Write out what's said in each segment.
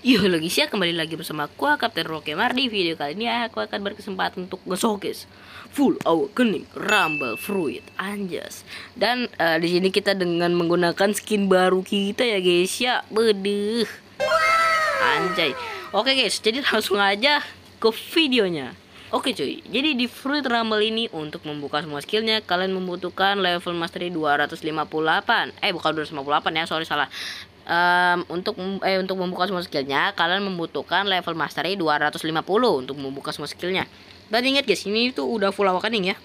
lagi Yologisnya kembali lagi bersama aku, Kapten Roke Mardi video kali ini aku akan berkesempatan untuk ngesokis Full Awakening Rumble Fruit Anjas Dan uh, di sini kita dengan menggunakan skin baru kita ya guys ya Bedeh Anjay Oke guys, jadi langsung aja ke videonya Oke cuy, jadi di Fruit Rumble ini untuk membuka semua skillnya kalian membutuhkan level mastery 258 Eh bukan 258 ya, sorry salah um, untuk eh untuk membuka semua skillnya kalian membutuhkan level mastery 250 untuk membuka semua skillnya dan ingat guys ini tuh udah full awakening ya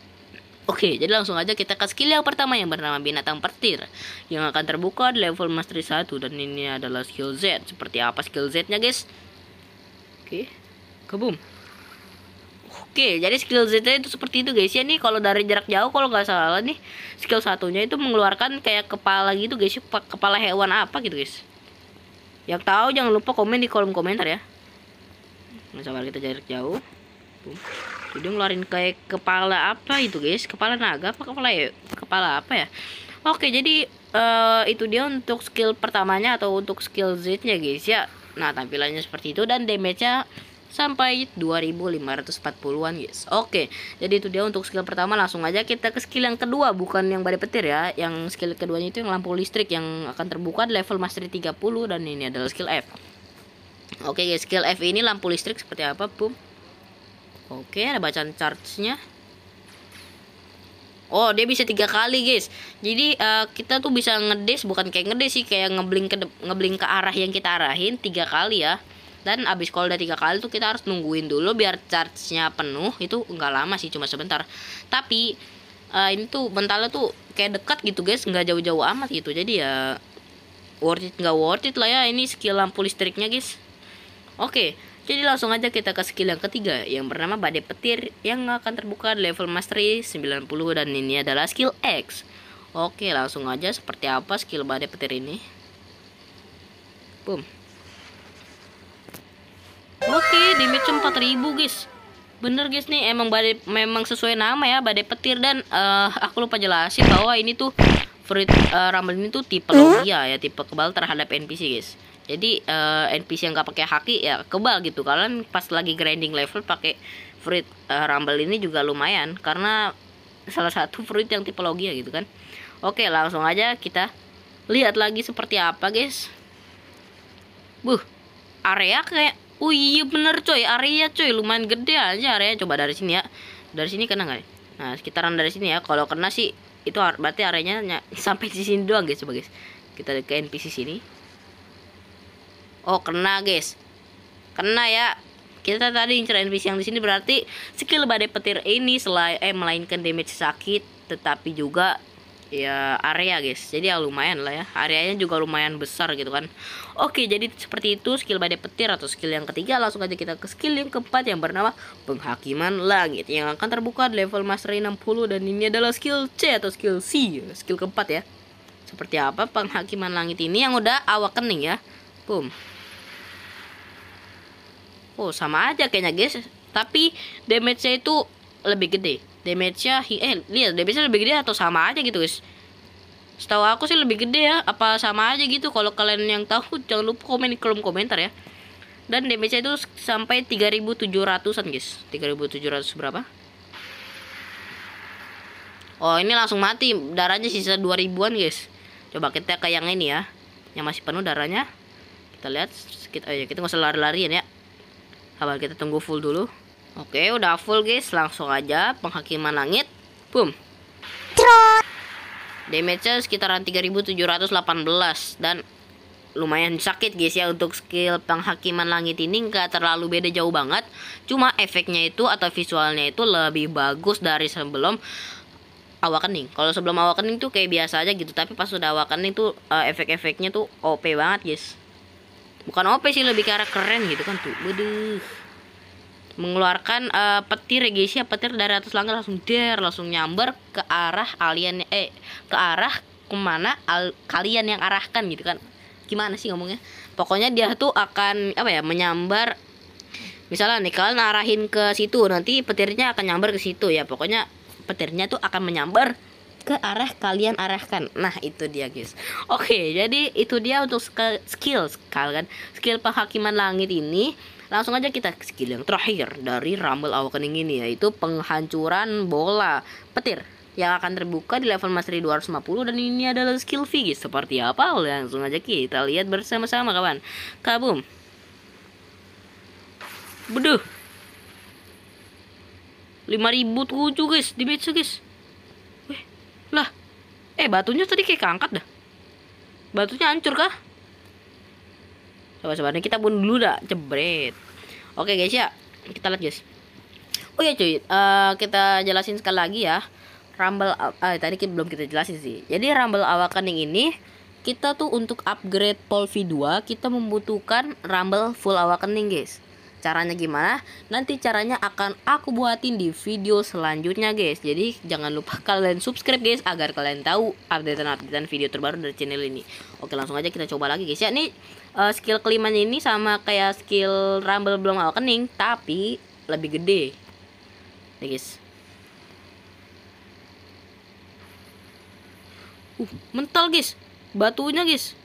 Oke, jadi langsung aja kita ke skill yang pertama yang bernama binatang pertir Yang akan terbuka di level mastery 1 Dan ini adalah skill Z Seperti apa skill Z nya guys Oke, kebum Oke, jadi skill Z nya itu seperti itu guys ya nih kalau dari jarak jauh kalau nggak salah nih skill satunya itu mengeluarkan kayak kepala gitu guys, ya, kepala hewan apa gitu guys. Yang tahu jangan lupa komen di kolom komentar ya. Nggak sabar kita jarak jauh. Boom. Jadi ngeluarin kayak kepala apa itu guys? Kepala naga apa kepala ya? Kepala apa ya? Oke, jadi uh, itu dia untuk skill pertamanya atau untuk skill Z-nya guys ya. Nah, tampilannya seperti itu dan damage-nya sampai 2540-an guys. Oke, jadi itu dia untuk skill pertama langsung aja kita ke skill yang kedua bukan yang badai petir ya. Yang skill keduanya itu yang lampu listrik yang akan terbuka level mastery 30 dan ini adalah skill F. Oke guys, skill F ini lampu listrik seperti apa, bu? Oke, ada bacaan charge-nya. Oh dia bisa tiga kali guys Jadi uh, kita tuh bisa ngedes Bukan kayak ngedes sih Kayak ngebling ke, ngebling ke arah yang kita arahin Tiga kali ya dan abis udah tiga kali tuh kita harus nungguin dulu biar charge-nya penuh itu nggak lama sih cuma sebentar tapi uh, ini tuh mentalnya tuh kayak dekat gitu guys nggak jauh-jauh amat gitu jadi ya worth it nggak worth it lah ya ini skill lampu listriknya guys oke okay. Jadi langsung aja kita ke skill yang ketiga yang bernama badai petir yang akan terbuka level mastery 90 dan ini adalah skill X. Oke, langsung aja seperti apa skill badai petir ini. Boom. Oke, okay, damage 4000 guys. Bener guys nih, emang badai, memang sesuai nama ya, badai petir dan uh, aku lupa jelasin bahwa ini tuh Fruit uh, eh, Rumble ini tuh tipe hmm? logia ya, tipe kebal terhadap NPC guys. Jadi uh, eh, NPC yang gak pakai haki ya kebal gitu. Kalian pas lagi grinding level pakai Fruit uh, Rumble ini juga lumayan karena salah satu fruit yang tipe logia gitu kan. Oke, langsung aja kita lihat lagi seperti apa guys. Buh, area kayak Oh iya bener coy, area coy lumayan gede aja area. Coba dari sini ya. Dari sini kena nggak? Ya? Nah sekitaran dari sini ya. Kalau kena sih itu berarti areanya sampai di sini doang guys, coba guys. Kita ke NPC sini. Oh kena guys, kena ya. Kita tadi incer NPC yang di sini berarti skill badai petir ini selain eh melainkan damage sakit, tetapi juga ya area guys jadi ya lumayan lah ya areanya juga lumayan besar gitu kan oke jadi seperti itu skill badai petir atau skill yang ketiga langsung aja kita ke skill yang keempat yang bernama penghakiman langit yang akan terbuka di level master 60 dan ini adalah skill C atau skill C skill keempat ya seperti apa penghakiman langit ini yang udah awak kening ya boom oh sama aja kayaknya guys tapi damage-nya itu lebih gede damage-nya eh lihat damage-nya lebih gede atau sama aja gitu guys setahu aku sih lebih gede ya apa sama aja gitu kalau kalian yang tahu jangan lupa komen di kolom komentar ya dan damage-nya itu sampai 3700-an guys 3700 berapa Oh ini langsung mati darahnya sisa 2000an guys coba kita ke yang ini ya yang masih penuh darahnya kita lihat kita oh iya, kita nggak usah lari-larian ya Abang kita tunggu full dulu Oke, udah full guys. Langsung aja penghakiman langit. Boom. Damage-nya sekitaran 3718 dan lumayan sakit guys ya untuk skill penghakiman langit ini nggak terlalu beda jauh banget cuma efeknya itu atau visualnya itu lebih bagus dari sebelum awakening kalau sebelum awakening tuh kayak biasa aja gitu tapi pas sudah awakening tuh eh, efek-efeknya tuh OP banget guys bukan OP sih lebih ke arah keren gitu kan tuh waduh mengeluarkan uh, petir ya petir dari atas langit langsung der langsung nyamber ke arah alien eh ke arah kemana al kalian yang arahkan gitu kan gimana sih ngomongnya pokoknya dia tuh akan apa ya menyambar misalnya nih kalian arahin ke situ nanti petirnya akan nyamber ke situ ya pokoknya petirnya tuh akan menyambar ke arah kalian arahkan nah itu dia guys oke jadi itu dia untuk skill kalian skill penghakiman langit ini langsung aja kita skill yang terakhir dari Rumble Awakening ini yaitu penghancuran bola petir yang akan terbuka di level mastery 250 dan ini adalah skill V guys seperti apa langsung aja kita lihat bersama-sama kawan kabum beduh tujuh guys damage guys lah, eh batunya tadi kayak keangkat dah. Batunya hancur kah? Coba-coba kita bunuh dulu dah, jebret. Oke guys ya, kita lihat guys. Oh iya cuy, uh, kita jelasin sekali lagi ya. Rumble uh, tadi kita, belum kita jelasin sih. Jadi Rumble Awakening ini kita tuh untuk upgrade v 2 kita membutuhkan Rumble Full Awakening guys caranya gimana nanti caranya akan aku buatin di video selanjutnya guys jadi jangan lupa kalian subscribe guys agar kalian tahu updatean-updatean video terbaru dari channel ini oke langsung aja kita coba lagi guys ya nih eh, uh, skill kelimanya ini sama kayak skill rumble belum awakening tapi lebih gede nih guys uh mental guys batunya guys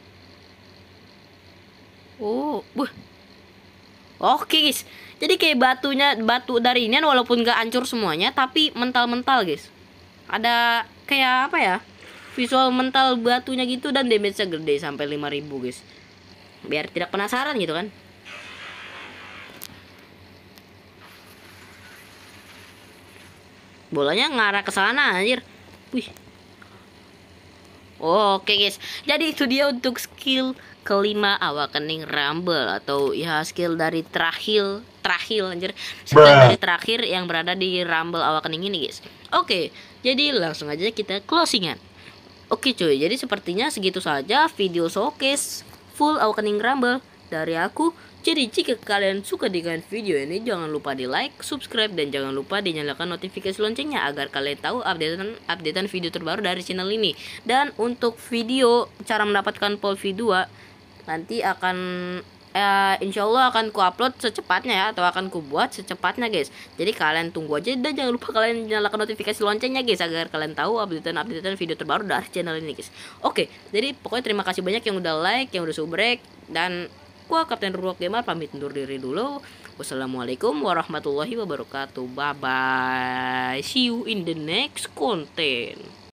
oh buh Oke guys, jadi kayak batunya batu dari ini kan walaupun gak hancur semuanya, tapi mental-mental guys. Ada kayak apa ya? Visual mental batunya gitu dan damage-nya gede sampai 5000 guys. Biar tidak penasaran gitu kan. Bolanya ngarah ke sana anjir. Wih, Oke guys, jadi itu dia untuk skill kelima awakening rumble atau ya skill dari terakhir terakhir anjir skill dari terakhir yang berada di rumble awakening ini guys. Oke, jadi langsung aja kita closingan. Oke cuy, jadi sepertinya segitu saja video showcase full awakening rumble dari aku. Jadi jika kalian suka dengan video ini jangan lupa di like, subscribe, dan jangan lupa dinyalakan notifikasi loncengnya agar kalian tahu updatean updatean video terbaru dari channel ini. Dan untuk video cara mendapatkan pov 2 nanti akan uh, insya Allah akan ku upload secepatnya ya atau akan ku buat secepatnya guys jadi kalian tunggu aja dan jangan lupa kalian nyalakan notifikasi loncengnya guys agar kalian tahu updatean-updatean video terbaru dari channel ini guys oke jadi pokoknya terima kasih banyak yang udah like yang udah subrek dan gua Kapten Ruak Gamer pamit undur diri dulu. Wassalamualaikum warahmatullahi wabarakatuh. Bye bye. See you in the next content.